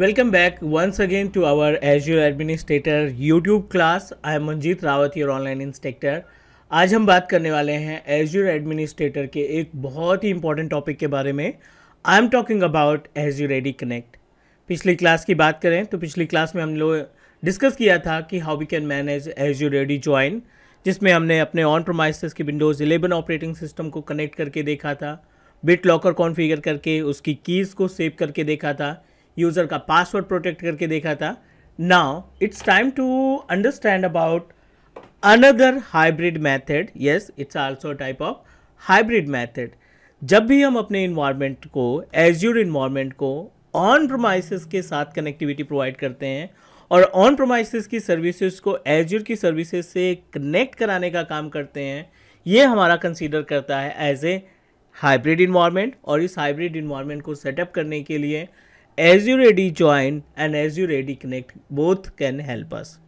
Welcome back once again to our Azure Administrator YouTube class. I am Manjeet Rawat, your online instructor. आज हम बात करने वाले हैं Azure एडमिनिस्ट्रेटर के एक बहुत ही इंपॉर्टेंट टॉपिक के बारे में आई एम टॉकिंग अबाउट यू रेडी कनेक्ट पिछली क्लास की बात करें तो पिछली क्लास में हम लोग डिस्कस किया था कि हाउ वी कैन मैनेज यू रेडी ज्वाइन जिसमें हमने अपने ऑन प्रोमाइसिस की विंडोज़ 11 ऑपरेटिंग सिस्टम को कनेक्ट करके देखा था बिट लॉकर कॉन्फ़िगर करके उसकी कीज़ को सेव करके देखा था यूज़र का पासवर्ड प्रोटेक्ट करके देखा था now it's time to understand about another hybrid method yes it's also type of hybrid method जब भी हम अपने इन्वायरमेंट को एज्यूर इन्वायरमेंट को ऑन प्रोमाइसिस के साथ कनेक्टिविटी प्रोवाइड करते हैं और ऑन प्रोमाइसिस की सर्विसेज को एज्यूर की सर्विसेज से कनेक्ट कराने का काम करते हैं ये हमारा कंसीडर करता है एज ए हाइब्रिड इन्वायरमेंट और इस हाइब्रिड इन्वायरमेंट को सेटअप करने के लिए as you AD join and as you ready connect both can help us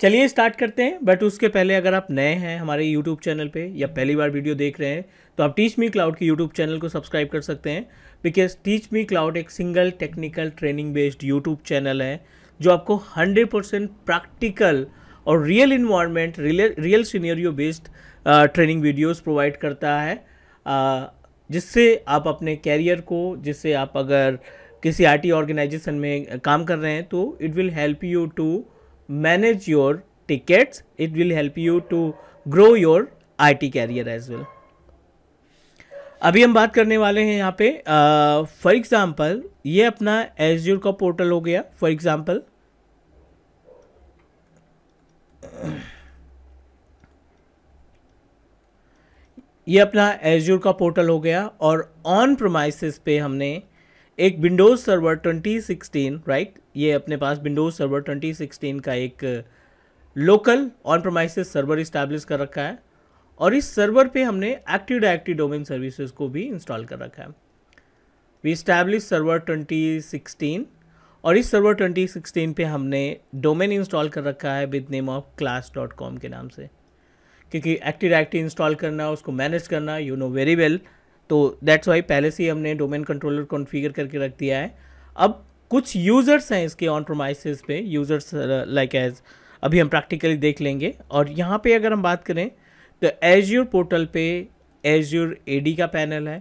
चलिए स्टार्ट करते हैं बट उसके पहले अगर आप नए हैं हमारे यूट्यूब चैनल पे या पहली बार वीडियो देख रहे हैं तो आप टीच मी क्लाउड के यूट्यूब चैनल को सब्सक्राइब कर सकते हैं बिकॉज टीच मी क्लाउड एक single technical training based YouTube channel है जो आपको 100 परसेंट प्रैक्टिकल और real environment real scenario based training videos provide करता है uh, जिससे आप अपने कैरियर को जिससे आप अगर uh, किसी आर टी ऑर्गेनाइजेशन में काम कर रहे हैं तो it will help you to manage your tickets it will help you to grow your I T career as well अभी हम बात करने वाले हैं यहाँ पे फॉर एग्ज़ाम्पल ये अपना एजूर का पोर्टल हो गया फॉर एग्ज़ाम्पल ये अपना एजूर का पोर्टल हो गया और ऑन प्रोमाइसिस पे हमने एक विंडोज़ सर्वर 2016 राइट ये अपने पास विंडोज़ सर्वर 2016 का एक local on premises server establish कर रखा है और इस सर्वर पे हमने एक्टिव डायरेक्टिव डोमेन सर्विसेज को भी इंस्टॉल कर रखा है वी इस्टेब्लिश सर्वर 2016 और इस सर्वर 2016 पे हमने डोमेन इंस्टॉल कर रखा है with name of class dot com के नाम से क्योंकि एक्टिव डायरेक्टिव इंस्टॉल करना उसको मैनेज करना you know very well well, तो दैट्स वाई पहले से ही हमने डोमेन कंट्रोलर कॉन्फ़िगर करके रख दिया है अब कुछ यूज़र्स हैं इसके ऑन प्रोमाइसिस पे यूज़र्स लाइक एज अभी हम प्रैक्टिकली देख लेंगे और यहाँ पे अगर हम बात करें तो एज्योर पोर्टल पे एज्योर ए का पैनल है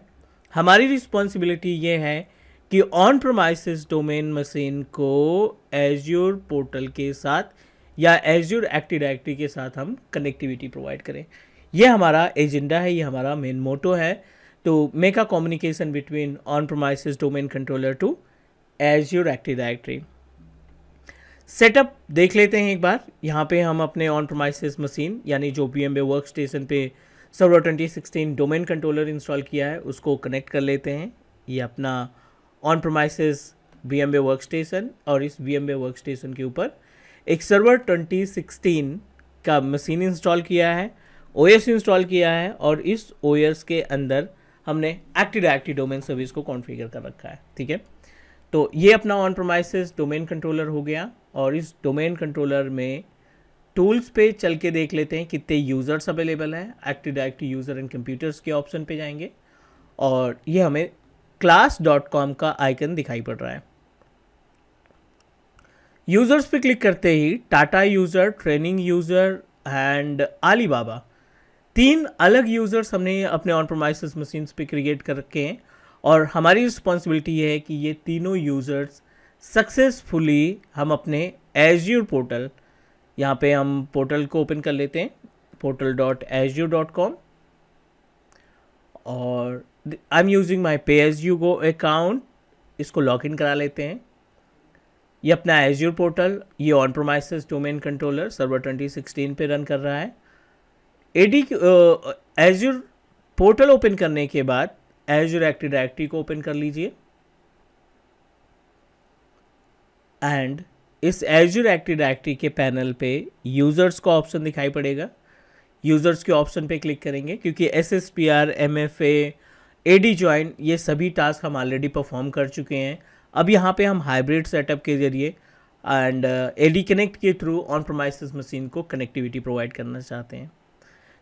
हमारी रिस्पॉन्सिबिलिटी ये है कि ऑन प्रोमाइसिस डोमेन मशीन को एज्योर पोर्टल के साथ या एज्योर एक्टिव डायरेक्टरी के साथ हम कनेक्टिविटी प्रोवाइड करें यह हमारा एजेंडा है ये हमारा मेन मोटो है to make a communication between on-premises domain controller to Azure Active Directory. Setup देख लेते हैं एक बार यहाँ पे हम अपने ऑन प्रोमाइसिस मशीन यानी जो V M A work station पर server twenty sixteen domain controller install किया है उसको कनेक्ट कर लेते हैं ये अपना on premises V M A work station और इस V M A work station के ऊपर एक सर्वर ट्वेंटी सिक्सटीन का मशीन इंस्टॉल किया है ओ एस इंस्टॉल किया है और इस ओ एस के अंदर हमने एक्टिव डायरेक्टिव डोमेन सर्विस को कॉन्फ़िगर कर रखा है ठीक है तो ये अपना ऑन प्रोमाइसिस डोमेन कंट्रोलर हो गया और इस डोमेन कंट्रोलर में टूल्स पे चल के देख लेते हैं कितने यूज़र्स अवेलेबल हैं active directive user and computers के ऑप्शन पे जाएंगे और ये हमें क्लास डॉट कॉम का आइकन दिखाई पड़ रहा है यूज़र्स पे क्लिक करते ही Tata user training user and Baba तीन अलग यूज़र्स हमने अपने ऑन प्रोमाइस मशीन्स पे क्रिएट कर रखे हैं और हमारी रिस्पॉन्सिबिलिटी है कि ये तीनों यूज़र्स सक्सेसफुली हम अपने यू पोर्टल यहाँ पे हम पोर्टल को ओपन कर लेते हैं portal dot u dot com और I am using my pay as you go account इसको लॉग इन करा लेते हैं ये अपना एज्यूर पोर्टल ये on premise domain controller server 2016 पे रन कर रहा है एडी एजूर पोर्टल ओपन करने के बाद एजूर एक्टिव डायरेक्टरी को ओपन कर लीजिए एंड इस एजूर एक्टिव डायरेक्टरी के पैनल पे यूज़र्स का ऑप्शन दिखाई पड़ेगा यूज़र्स के ऑप्शन पे क्लिक करेंगे क्योंकि S S P R M F A D join ये सभी टास्क हम ऑलरेडी परफॉर्म कर चुके हैं अब यहाँ पे हम हाइब्रिड सेटअप के जरिए एंड ए डी कनेक्ट के थ्रू ऑन प्रोमाइसिस मशीन को कनेक्टिविटी प्रोवाइड करना चाहते हैं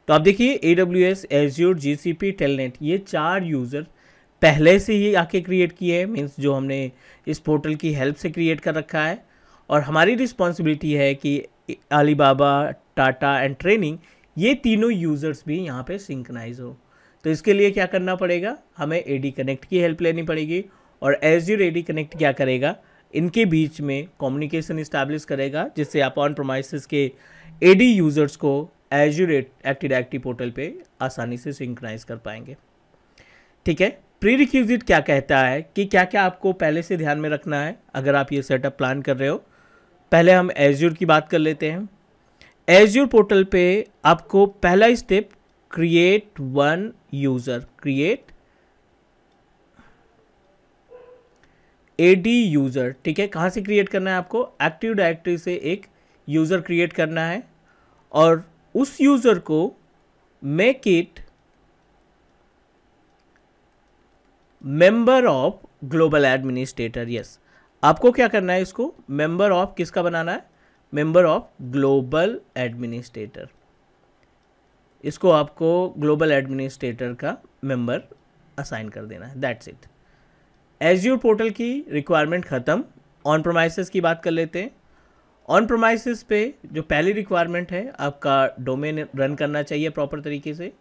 तो आप देखिए A W S Azure G C P telnet ये चार यूज़र पहले से ही आके क्रिएट किए हैं मीन्स जो हमने इस पोर्टल की हेल्प से क्रिएट कर रखा है और हमारी रिस्पॉन्सिबिलिटी है कि अलीबाबा टाटा एंड ट्रेनिंग ये तीनों यूज़र्स भी यहाँ पे सिंकनाइज हो तो इसके लिए क्या करना पड़ेगा हमें ए डी कनेक्ट की हेल्प लेनी पड़ेगी और Azure A D connect क्या करेगा इनके बीच में कम्युनिकेशन इस्टेब्लिश करेगा जिससे आप ऑन प्रोमाइसिस के ए डी यूज़र्स को एजूर एक्टिड एक्टिव पोर्टल पे आसानी से सिंक्रोनाइज कर पाएंगे ठीक है प्री रिक्विजिट क्या कहता है कि क्या क्या आपको पहले से ध्यान में रखना है अगर आप ये सेटअप प्लान कर रहे हो पहले हम एज्यूर की बात कर लेते हैं एज्यूर पोर्टल पे आपको पहला step create one user create AD user ठीक है कहाँ से क्रिएट करना है आपको एक्टिव डायरेक्टरी से एक यूज़र क्रिएट करना है और उस यूज़र को make it member of global administrator yes आपको क्या करना है इसको मेंबर ऑफ किसका बनाना है मेंबर ऑफ ग्लोबल एडमिनिस्ट्रेटर इसको आपको ग्लोबल एडमिनिस्ट्रेटर का मेंबर असाइन कर देना है दैट्स इट एज्योर पोर्टल की रिक्वायरमेंट ख़त्म ऑन प्रोमाइसिस की बात कर लेते हैं ऑन प्रोमाइसिस पे जो पहली रिक्वायरमेंट है आपका डोमेन रन करना चाहिए प्रॉपर तरीके से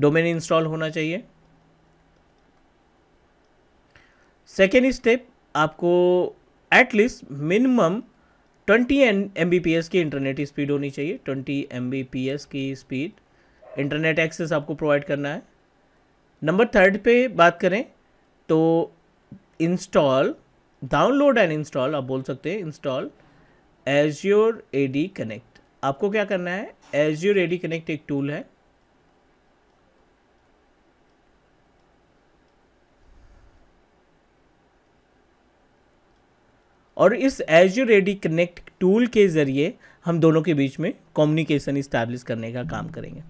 डोमेन इंस्टॉल होना चाहिए सेकेंड स्टेप आपको एटलीस्ट मिनिमम 20 एम की इंटरनेट स्पीड होनी चाहिए 20 एम की स्पीड इंटरनेट एक्सेस आपको प्रोवाइड करना है नंबर थर्ड पे बात करें तो इंस्टॉल डाउनलोड एंड इंस्टॉल आप बोल सकते हैं इंस्टॉल एज्योर एडी कनेक्ट आपको क्या करना है एज्योर एडी कनेक्ट एक टूल है और इस एज्योर एडी कनेक्ट टूल के ज़रिए हम दोनों के बीच में कम्युनिकेशन इस्टेब्लिश करने का काम करेंगे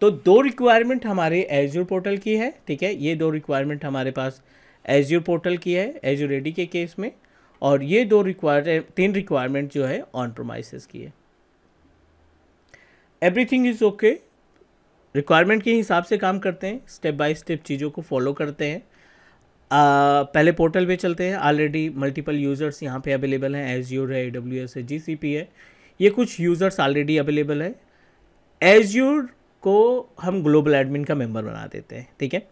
तो दो रिक्वायरमेंट हमारे एज्योर पोर्टल की है ठीक है ये दो रिक्वायरमेंट हमारे पास एज्योर पोर्टल की है एज्योर एडी के केस में और ये दो रिक्वायर तीन रिक्वायरमेंट जो है ऑन प्रोमाइसिस की है एवरीथिंग इज़ ओके रिक्वायरमेंट के हिसाब से काम करते हैं स्टेप बाय स्टेप चीज़ों को फॉलो करते हैं uh, पहले पोर्टल पे चलते हैं ऑलरेडी मल्टीपल यूज़र्स यहाँ पे अवेलेबल हैं एज है ए है जी है ये कुछ यूज़र्स ऑलरेडी अवेलेबल है एज को हम ग्लोबल एडमिन का मेंबर बना देते हैं ठीक है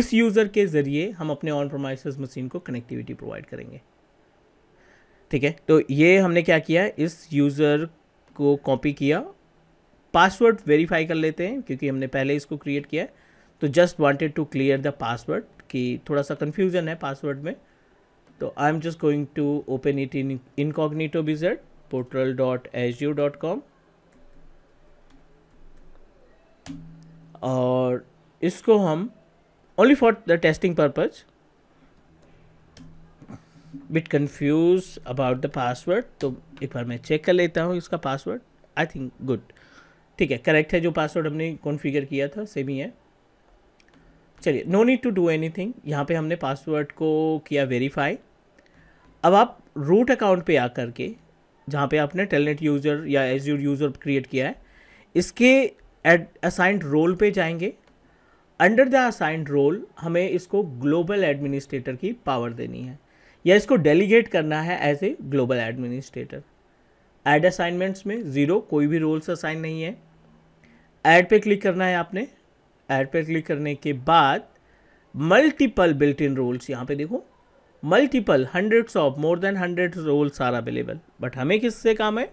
इस यूज़र के ज़रिए हम अपने ऑन प्रोमाइस मशीन को कनेक्टिविटी प्रोवाइड करेंगे ठीक है तो ये हमने क्या किया इस यूज़र को कॉपी किया पासवर्ड वेरीफाई कर लेते हैं क्योंकि हमने पहले इसको क्रिएट किया है तो just wanted to clear the password कि थोड़ा सा कन्फ्यूज़न है पासवर्ड में तो I am just going to open it in incognito बिजेड portal dot H U dot com और इसको हम only for the testing purpose bit confuse about the password तो एक बार मैं चेक कर लेता हूँ इसका पासवर्ड आई थिंक गुड ठीक है करेक्ट है जो पासवर्ड हमने कॉन्फ़िगर किया था सेम ही है चलिए no need to do anything यहाँ पर हमने पासवर्ड को किया वेरीफाई अब आप रूट अकाउंट पे आ करके जहाँ पे आपने टेलनेट यूज़र या एज यूज़र क्रिएट किया है इसके एड असाइंड रोल पे जाएंगे अंडर द असाइंड रोल हमें इसको ग्लोबल एडमिनिस्ट्रेटर की पावर देनी है या इसको डेलीगेट करना है as a global administrator add assignments में ज़ीरो कोई भी रोल्स असाइन नहीं है ऐड पे क्लिक करना है आपने ऐड पे क्लिक करने के बाद मल्टीपल बिल्ट इन रोल्स यहाँ पे देखो multiple hundreds of more than hundred roles are available but हमें किससे काम है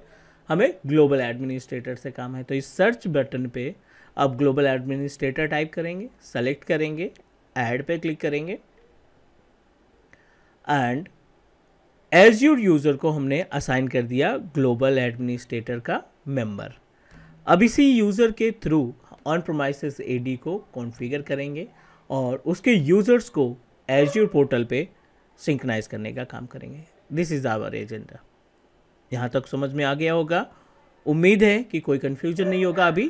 हमें ग्लोबल एडमिनिस्ट्रेटर से काम है तो इस सर्च बटन पे आप ग्लोबल एडमिनिस्ट्रेटर टाइप करेंगे सेलेक्ट करेंगे ऐड पे क्लिक करेंगे एंड एज यूज़र को हमने असाइन कर दिया ग्लोबल एडमिनिस्ट्रेटर का मेंबर अब इसी यूज़र के थ्रू ऑन प्रोमाइसिस डी को कॉन्फ़िगर करेंगे और उसके यूज़र्स को एज्यूर पोर्टल पे सिंकनाइज करने का काम करेंगे दिस इज़ आवर एजेंडा यहाँ तक समझ में आ गया होगा उम्मीद है कि कोई कन्फ्यूजन नहीं होगा अभी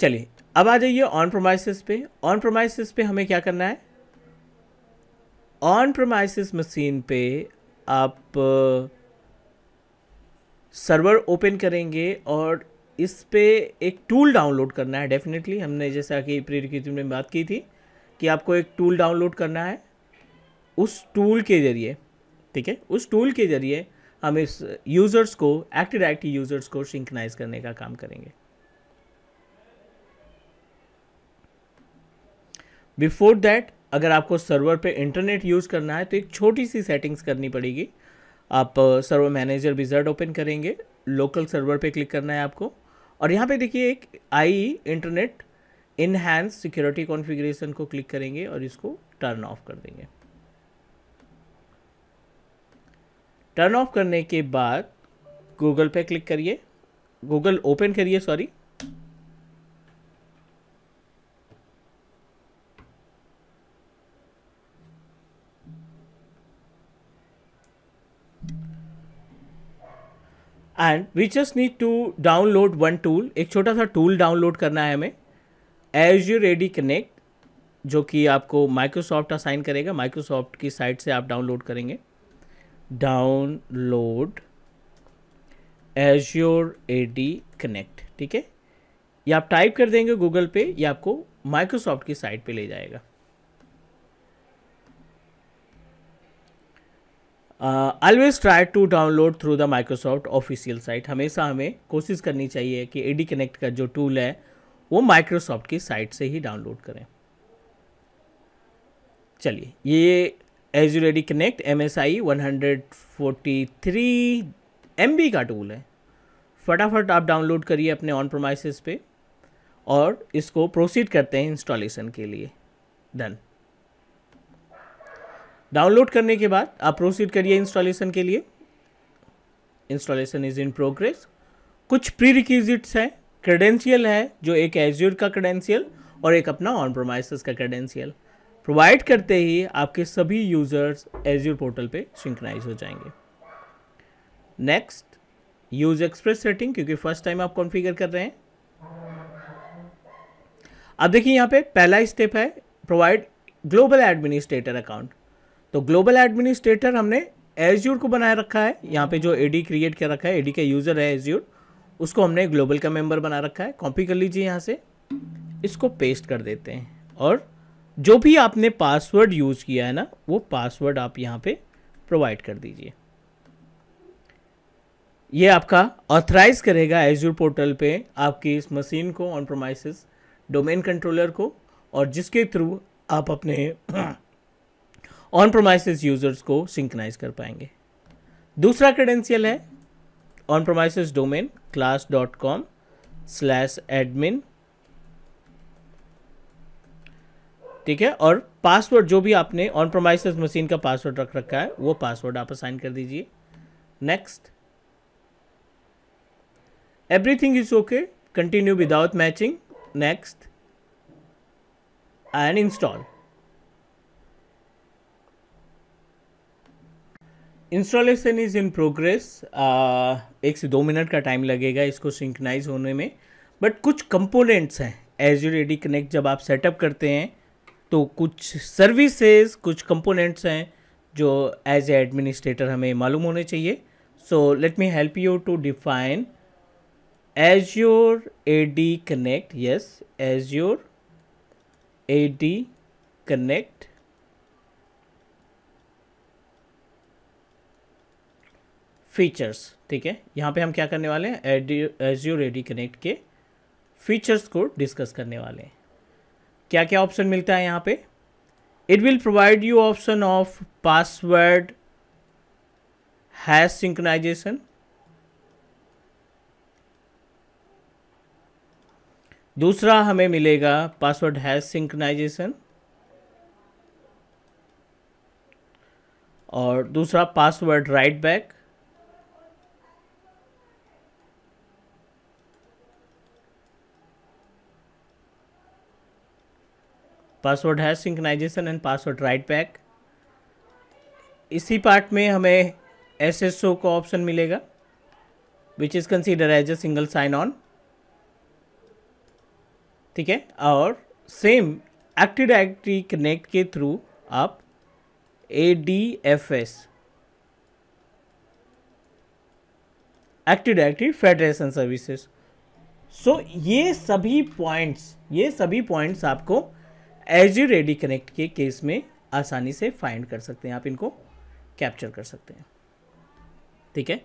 चलिए अब आ जाइए ऑन प्रोमाइसिस पे ऑन प्रोमाइसिस पे हमें क्या करना है ऑन प्रोमाइसिस मशीन पे आप सर्वर ओपन करेंगे और इस पे एक टूल डाउनलोड करना है डेफिनेटली हमने जैसा कि प्रीरिक्यूटिव में बात की थी कि आपको एक टूल डाउनलोड करना है उस टूल के ज़रिए ठीक है उस टूल के ज़रिए हम इस यूज़र्स को एक्टिव एक्टिव यूज़र्स को सिंकनाइज करने का काम करेंगे बिफोर दैट अगर आपको सर्वर पे इंटरनेट यूज़ करना है तो एक छोटी सी सेटिंग्स करनी पड़ेगी आप सर्वर मैनेजर विजर्ड ओपन करेंगे लोकल सर्वर पे क्लिक करना है आपको और यहाँ पे देखिए एक I internet enhance security configuration को क्लिक करेंगे और इसको टर्न ऑफ कर देंगे टर्न ऑफ करने के बाद गूगल पे क्लिक करिए गूगल ओपन करिए sorry and we just need to download one tool एक छोटा सा टूल डाउनलोड करना है हमें एज यू रेडी कनेक्ट जो कि आपको माइक्रोसॉफ्ट असाइन करेगा माइक्रोसॉफ्ट की साइट से आप डाउनलोड करेंगे download Azure A D connect ठीक है या आप टाइप कर देंगे गूगल पे या आपको माइक्रोसॉफ्ट की साइट पे ले जाएगा always try to download through the Microsoft official site हमेशा हमें कोशिश करनी चाहिए कि एडी कनेक्ट का जो टूल है वो माइक्रोसॉफ्ट की साइट से ही डाउनलोड करें चलिए ये Azure AD connect M S I one hundred forty three M B का टूल है फटाफट आप डाउनलोड करिए अपने ऑन प्रोमाइसिस पे और इसको प्रोसीड करते हैं इंस्टॉलेशन के लिए डन डाउनलोड करने के बाद आप प्रोसीड करिए इंस्टॉलेशन के लिए इंस्टॉलेशन इज इन प्रोग्रेस कुछ प्री रिक्विजिट्स हैं क्रेडेंशियल है जो एक एज्योर का क्रेडेंशियल और एक अपना ऑन प्रोमाइसिस का क्रेडेंशियल प्रोवाइड करते ही आपके सभी यूजर्स एज्योर पोर्टल पे सिंक्राइज हो जाएंगे नेक्स्ट यूज एक्सप्रेस सेटिंग क्योंकि फर्स्ट टाइम आप कॉन्फ़िगर कर रहे हैं अब देखिए यहाँ पे पहला स्टेप है प्रोवाइड ग्लोबल एडमिनिस्ट्रेटर अकाउंट तो ग्लोबल एडमिनिस्ट्रेटर हमने एज्यूर को बनाए रखा है यहाँ पे जो एडी क्रिएट कर रखा है एडी का यूज़र है एज्यूर उसको हमने ग्लोबल का मेंबर बना रखा है कॉपी कर लीजिए यहाँ से इसको पेस्ट कर देते हैं और जो भी आपने पासवर्ड यूज़ किया है ना वो पासवर्ड आप यहाँ पे प्रोवाइड कर दीजिए ये आपका ऑथराइज करेगा एजूर पोर्टल पे आपकी इस मशीन को ऑन प्रोमाइसिस डोमेन कंट्रोलर को और जिसके थ्रू आप अपने ऑन प्रोमाइसिस यूजर्स को सिंकनाइज कर पाएंगे दूसरा क्रेडेंशियल है on premises domain class dot com slash admin ठीक है और पासवर्ड जो भी आपने ऑन प्रोमाइस मशीन का पासवर्ड रख रखा है वो पासवर्ड आप असाइन कर दीजिए next everything is okay continue without matching next and install installation is in progress एक से दो मिनट का टाइम लगेगा इसको सिंकनाइज होने में बट कुछ कंपोनेंट्स हैं एज यू रेडी कनेक्ट जब आप सेटअप करते हैं तो कुछ सर्विसेज कुछ कंपोनेंट्स हैं जो एज ए एडमिनिस्ट्रेटर हमें मालूम होने चाहिए so let me help you to define Azure A D connect yes Azure A D connect features ठीक है यहाँ पे हम क्या करने वाले हैं एज्यू रेडी कनेक्ट के फीचर्स को डिस्कस करने वाले हैं क्या क्या ऑप्शन मिलता है यहाँ पे it will provide you option of password hash synchronisation दूसरा हमें मिलेगा पासवर्ड हैश सिंक्रोनाइजेशन और दूसरा पासवर्ड राइट बैक पासवर्ड है synchronisation and password write back इसी पार्ट में हमें एस एस ओ का ऑप्शन मिलेगा which is consider as a single sign on ठीक है और सेम एक्टिव डायरेक्टरी कनेक्ट के थ्रू आप A D F S active directory federation services so ये सभी पॉइंट्स ये सभी पॉइंट्स आपको एच डी रेडी कनेक्ट के केस में आसानी से फाइंड कर सकते हैं आप इनको कैप्चर कर सकते हैं ठीक है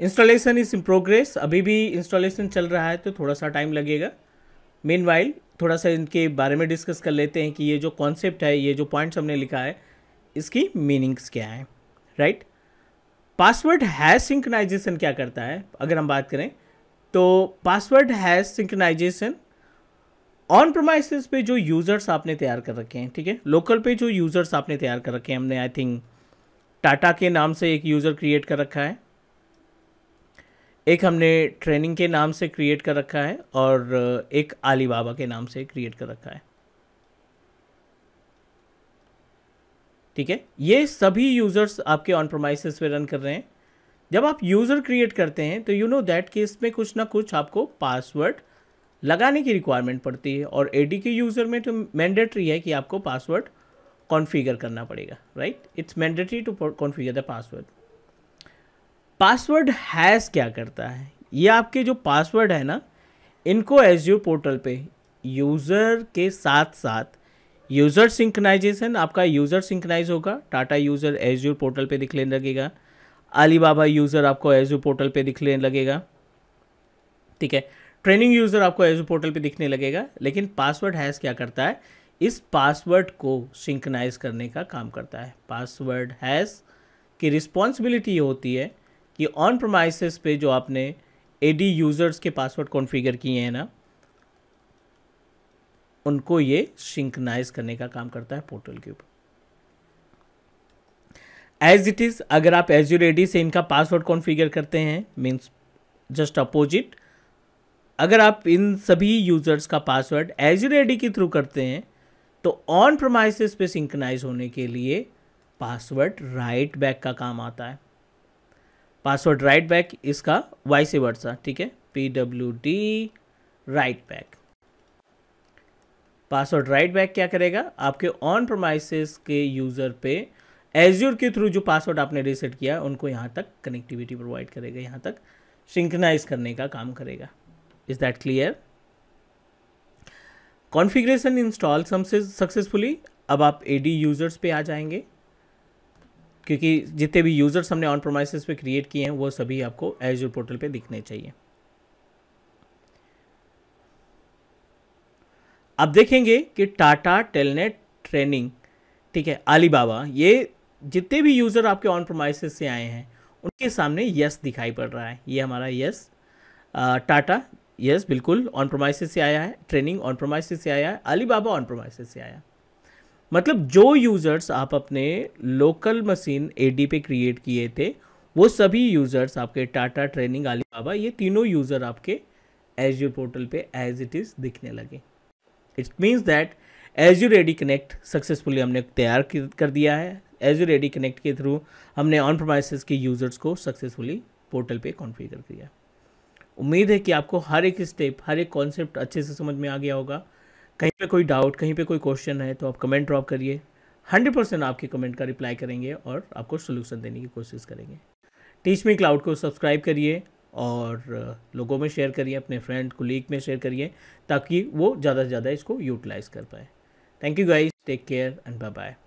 इंस्टॉलेशन इज इन प्रोग्रेस अभी भी इंस्टॉलेशन चल रहा है तो थोड़ा सा टाइम लगेगा मेन थोड़ा सा इनके बारे में डिस्कस कर लेते हैं कि ये जो कॉन्सेप्ट है ये जो पॉइंट्स हमने लिखा है इसकी मीनिंग्स क्या है राइट पासवर्ड हैज सिंकनाइजेशन क्या करता है अगर हम बात करें तो password hash synchronisation on premises पे जो यूज़र्स आपने तैयार कर रखे हैं ठीक है लोकल पे जो यूज़र्स आपने तैयार कर रखे हैं हमने आई थिंक टाटा के नाम से एक यूज़र क्रिएट कर रखा है एक हमने ट्रेनिंग के नाम से क्रिएट कर रखा है और uh, एक अलीबाबा के नाम से क्रिएट कर रखा है ठीक है ये सभी यूज़र्स आपके ऑन प्रोमाइसिस पे रन कर रहे हैं जब आप यूज़र क्रिएट करते हैं तो यू नो दैट केस में कुछ ना कुछ आपको पासवर्ड लगाने की रिक्वायरमेंट पड़ती है और ए के यूज़र में तो मैंडेटरी है कि आपको पासवर्ड कॉन्फ़िगर करना पड़ेगा right it's mandatory to configure the password password hash क्या करता है ये आपके जो पासवर्ड है ना इनको यू पोर्टल पे यूज़र के साथ साथ यूज़र सिंकनाइजेशन आपका यूज़र सिंकनाइज होगा टाटा यूज़र एज्यूर पोर्टल पे दिखने लगेगा अलीबाबा यूज़र आपको एज्यूर पोर्टल पे दिखने लगेगा ठीक है ट्रेनिंग यूज़र आपको एज पोर्टल पे दिखने लगेगा लेकिन पासवर्ड हैज़ क्या करता है इस पासवर्ड को सिंकनाइज करने का काम करता है पासवर्ड हैज़ की रिस्पॉन्सिबिलिटी होती है कि ऑन प्रोमाइसिस पे जो आपने एडी यूज़र्स के पासवर्ड कॉन्फ़िगर किए हैं ना उनको ये सिंकनाइज करने का काम करता है पोर्टल के ऊपर एज इट इज़ अगर आप यू एडी से इनका पासवर्ड कॉन्फ़िगर करते हैं मीन्स जस्ट अपोजिट अगर आप इन सभी यूज़र्स का पासवर्ड एजर आई के थ्रू करते हैं तो ऑन प्रोमाइसिस पे सिंकनाइज होने के लिए पासवर्ड राइट बैक का काम आता है पासवर्ड राइट बैक इसका वाई से वर्सा ठीक है P W D write back password write back क्या करेगा आपके ऑन प्रोमाइसिस के यूज़र पे एज्यूर के थ्रू जो पासवर्ड आपने रीसेट किया उनको यहाँ तक कनेक्टिविटी प्रोवाइड करेगा यहाँ तक सिंकनाइज करने का काम करेगा is that clear configuration install successfully अब आप एडी यूज़र्स पे आ जाएंगे क्योंकि जितने भी यूज़र्स हमने ऑन प्रोमाइसिस पे क्रिएट किए हैं वो सभी आपको एजर पोर्टल पे दिखने चाहिए अब देखेंगे कि टाटा टेलनेट ट्रेनिंग ठीक है अलीबाबा ये जितने भी यूज़र आपके ऑन प्रोमाइसिस से आए हैं उनके सामने यस दिखाई पड़ रहा है ये हमारा यस टाटा यस yes, बिल्कुल ऑन प्रोमाइसिस से आया है ट्रेनिंग ऑन प्रोमाइस से आया है अली बाबा ऑन प्रोमाइस से आया मतलब जो यूज़र्स आप अपने लोकल मशीन ए पे क्रिएट किए थे वो सभी यूज़र्स आपके टाटा ट्रेनिंग अली बाबा ये तीनों यूज़र आपके यू पोर्टल पे एज इट इज़ दिखने लगे इट मीन्स दैट यू रेडी कनेक्ट सक्सेसफुली हमने तैयार कर दिया है एज यू रेडी कनेक्ट के थ्रू हमने ऑन प्रोमाइसिस के यूज़र्स को सक्सेसफुली पोर्टल पे कॉन्फ़िगर किया उम्मीद है कि आपको हर एक स्टेप हर एक कॉन्सेप्ट अच्छे से समझ में आ गया होगा कहीं पे कोई डाउट कहीं पे कोई क्वेश्चन है तो आप कमेंट ड्रॉप करिए हंड्रेड परसेंट आपके कमेंट का रिप्लाई करेंगे और आपको सोल्यूशन देने की कोशिश करेंगे टीच मी क्लाउड को सब्सक्राइब करिए और लोगों में शेयर करिए अपने फ्रेंड कुलीग में शेयर करिए ताकि वो ज़्यादा से ज़्यादा इसको यूटिलाइज़ कर पाए thank you guys take care and bye bye